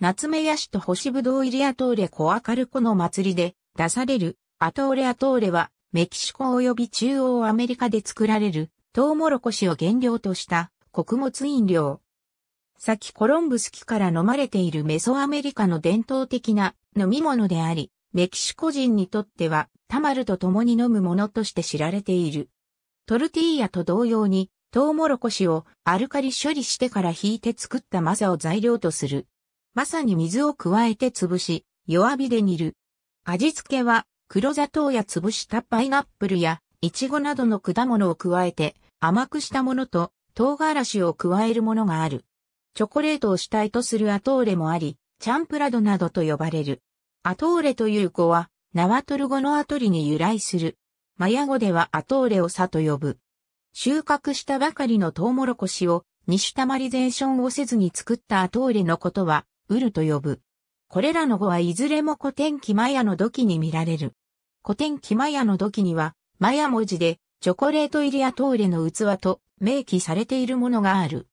夏目屋市と星ぶどう入りアトーレコアカルコの祭りで出されるアトーレアトーレはメキシコ及び中央アメリカで作られるトウモロコシを原料とした穀物飲料。先コロンブス期から飲まれているメソアメリカの伝統的な飲み物であり、メキシコ人にとってはタマルと共に飲むものとして知られている。トルティーヤと同様にトウモロコシをアルカリ処理してから引いて作ったマサを材料とするまさに水を加えて潰し、弱火で煮る。味付けは、黒砂糖や潰したパイナップルや、イチゴなどの果物を加えて、甘くしたものと、唐辛子を加えるものがある。チョコレートを主体とするアトーレもあり、チャンプラドなどと呼ばれる。アトーレという語は、ナワトル語のアトリに由来する。マヤ語ではアトーレをサと呼ぶ。収穫したばかりのトウモロコシを、西タマリゼーションをせずに作ったアトーレのことは、ウルと呼ぶ。これらの語はいずれも古典記マヤの土器に見られる。古典記マヤの土器には、マヤ文字で、チョコレート入りやトーレの器と明記されているものがある。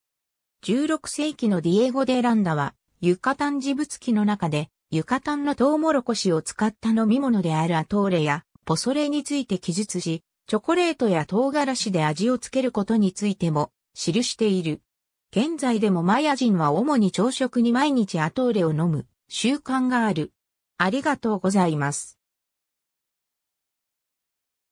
16世紀のディエゴ・デ・ランダは、ユカタン事物記の中で、ユカタンのトウモロコシを使った飲み物であるアトーレやポソレについて記述し、チョコレートや唐辛子で味をつけることについても記している。現在でもマヤ人は主に朝食に毎日アトーレを飲む習慣がある。ありがとうございます。